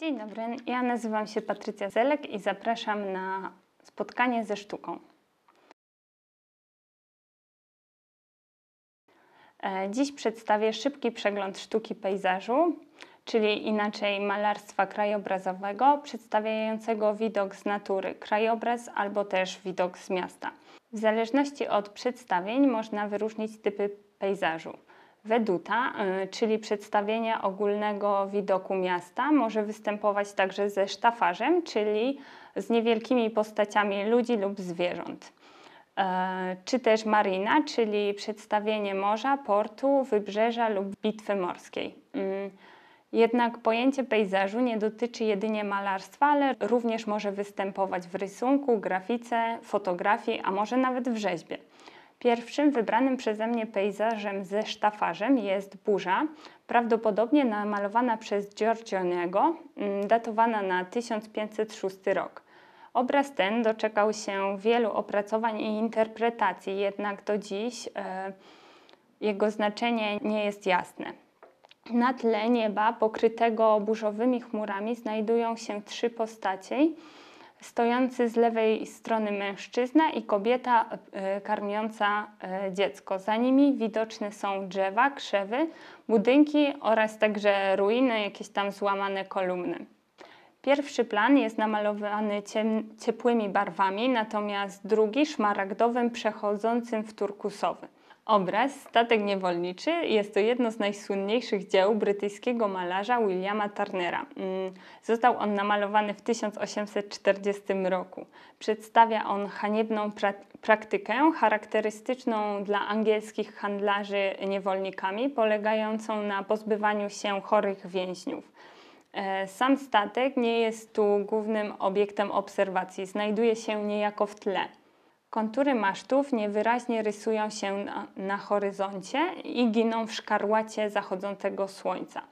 Dzień dobry, ja nazywam się Patrycja Zelek i zapraszam na spotkanie ze sztuką. E, dziś przedstawię szybki przegląd sztuki pejzażu, czyli inaczej malarstwa krajobrazowego, przedstawiającego widok z natury, krajobraz albo też widok z miasta. W zależności od przedstawień można wyróżnić typy pejzażu. Weduta, y, czyli przedstawienie ogólnego widoku miasta, może występować także ze sztafarzem, czyli z niewielkimi postaciami ludzi lub zwierząt. E, czy też marina, czyli przedstawienie morza, portu, wybrzeża lub bitwy morskiej. Mm, jednak pojęcie pejzażu nie dotyczy jedynie malarstwa, ale również może występować w rysunku, grafice, fotografii, a może nawet w rzeźbie. Pierwszym wybranym przeze mnie pejzażem ze sztafarzem jest burza, prawdopodobnie namalowana przez Giorgionego, mm, datowana na 1506 rok. Obraz ten doczekał się wielu opracowań i interpretacji, jednak do dziś e, jego znaczenie nie jest jasne. Na tle nieba pokrytego burzowymi chmurami znajdują się trzy postacie stojący z lewej strony mężczyzna i kobieta e, karmiąca e, dziecko. Za nimi widoczne są drzewa, krzewy, budynki oraz także ruiny, jakieś tam złamane kolumny. Pierwszy plan jest namalowany ciepłymi barwami, natomiast drugi szmaragdowym przechodzącym w turkusowy. Obraz Statek Niewolniczy jest to jedno z najsłynniejszych dzieł brytyjskiego malarza Williama Turnera. Mm, został on namalowany w 1840 roku. Przedstawia on haniebną pra praktykę charakterystyczną dla angielskich handlarzy niewolnikami, polegającą na pozbywaniu się chorych więźniów. E, sam statek nie jest tu głównym obiektem obserwacji, znajduje się niejako w tle. Kontury masztów niewyraźnie rysują się na, na horyzoncie i giną w szkarłacie zachodzącego słońca.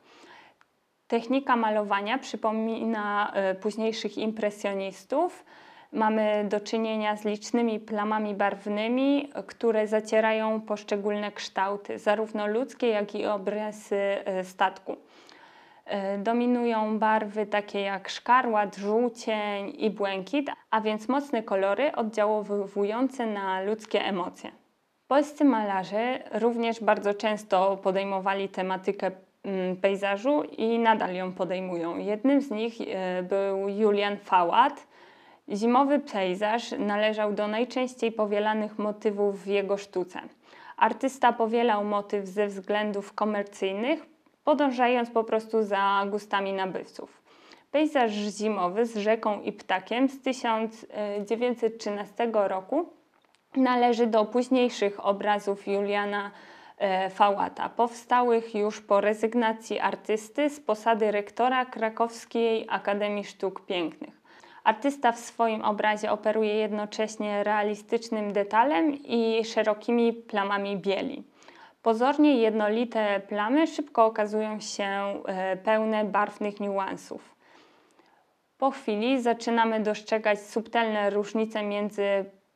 Technika malowania przypomina e, późniejszych impresjonistów. Mamy do czynienia z licznymi plamami barwnymi, które zacierają poszczególne kształty, zarówno ludzkie, jak i obrysy e, statku. E, dominują barwy takie jak szkarłat, żółcień i błękit, a więc mocne kolory oddziaływujące na ludzkie emocje. Polscy malarze również bardzo często podejmowali tematykę mm, pejzażu i nadal ją podejmują. Jednym z nich e, był Julian Fałat. Zimowy pejzaż należał do najczęściej powielanych motywów w jego sztuce. Artysta powielał motyw ze względów komercyjnych, podążając po prostu za gustami nabywców. Pejzaż zimowy z rzeką i ptakiem z 1913 roku należy do późniejszych obrazów Juliana e, Fałata, powstałych już po rezygnacji artysty z posady rektora Krakowskiej Akademii Sztuk Pięknych. Artysta w swoim obrazie operuje jednocześnie realistycznym detalem i szerokimi plamami bieli. Pozornie jednolite plamy szybko okazują się e, pełne barwnych niuansów. Po chwili zaczynamy dostrzegać subtelne różnice między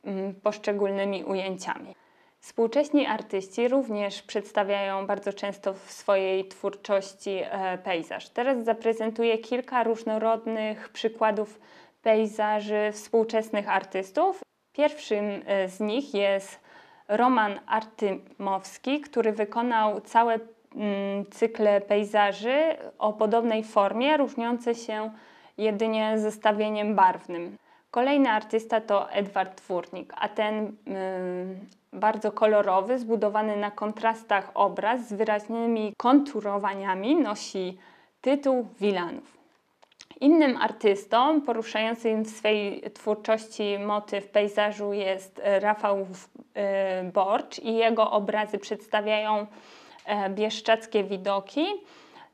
mm, poszczególnymi ujęciami. Współcześni artyści również przedstawiają bardzo często w swojej twórczości e, pejzaż. Teraz zaprezentuję kilka różnorodnych przykładów pejzaży współczesnych artystów. Pierwszym e, z nich jest Roman Artymowski, który wykonał całe mm, cykle pejzaży o podobnej formie, różniące się jedynie zestawieniem barwnym. Kolejny artysta to Edward Twórnik, a ten mm, bardzo kolorowy, zbudowany na kontrastach obraz z wyraźnymi konturowaniami nosi tytuł Wilanów. Innym artystą poruszającym w swojej twórczości motyw pejzażu jest e, Rafał e, Borcz i jego obrazy przedstawiają e, bieszczackie widoki,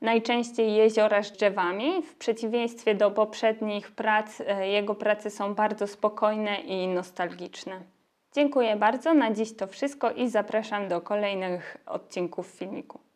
najczęściej jeziora z drzewami. W przeciwieństwie do poprzednich prac, jego prace są bardzo spokojne i nostalgiczne. Dziękuję bardzo, na dziś to wszystko i zapraszam do kolejnych odcinków filmiku.